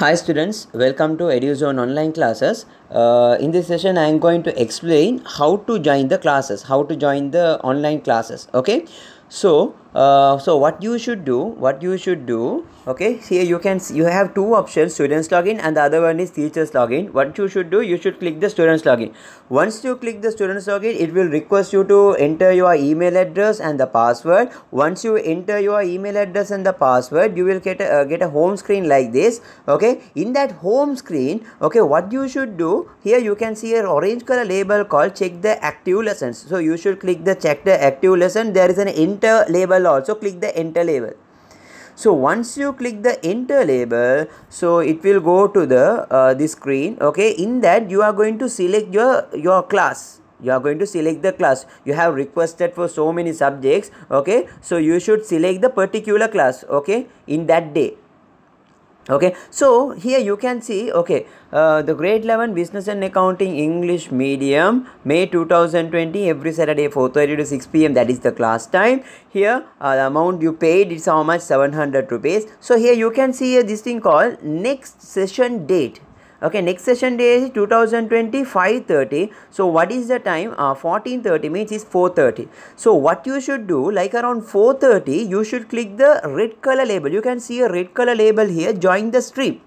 Hi students, welcome to EduZone online classes. Uh, in this session, I am going to explain how to join the classes, how to join the online classes. Okay, so uh, so what you should do what you should do okay here you can see, you have two options students login and the other one is teachers login what you should do you should click the students login once you click the students login it will request you to enter your email address and the password once you enter your email address and the password you will get a, uh, get a home screen like this okay in that home screen okay what you should do here you can see an orange color label called check the active lessons so you should click the check the active lesson there is an enter label You'll also click the enter label so once you click the enter label so it will go to the uh, this screen okay in that you are going to select your your class you are going to select the class you have requested for so many subjects okay so you should select the particular class okay in that day okay so here you can see okay uh, the grade 11 business and accounting english medium may 2020 every saturday 4.30 to 6 p.m that is the class time here uh, the amount you paid is how much 700 rupees so here you can see uh, this thing called next session date okay next session day is 2020 5:30 so what is the time uh, 14:30 means is 4:30 so what you should do like around 4:30 you should click the red color label you can see a red color label here join the stream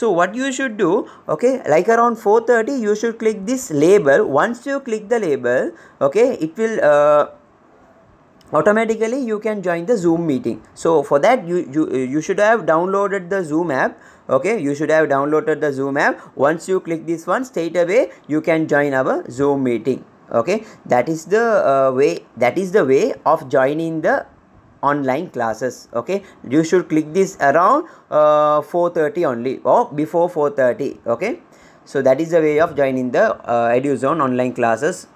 so what you should do okay like around 4:30 you should click this label once you click the label okay it will uh, automatically you can join the zoom meeting so for that you you you should have downloaded the zoom app okay you should have downloaded the zoom app once you click this one straight away you can join our zoom meeting okay that is the uh, way that is the way of joining the online classes okay you should click this around uh, 4.30 only or before 4.30 okay so that is the way of joining the uh, eduzone online classes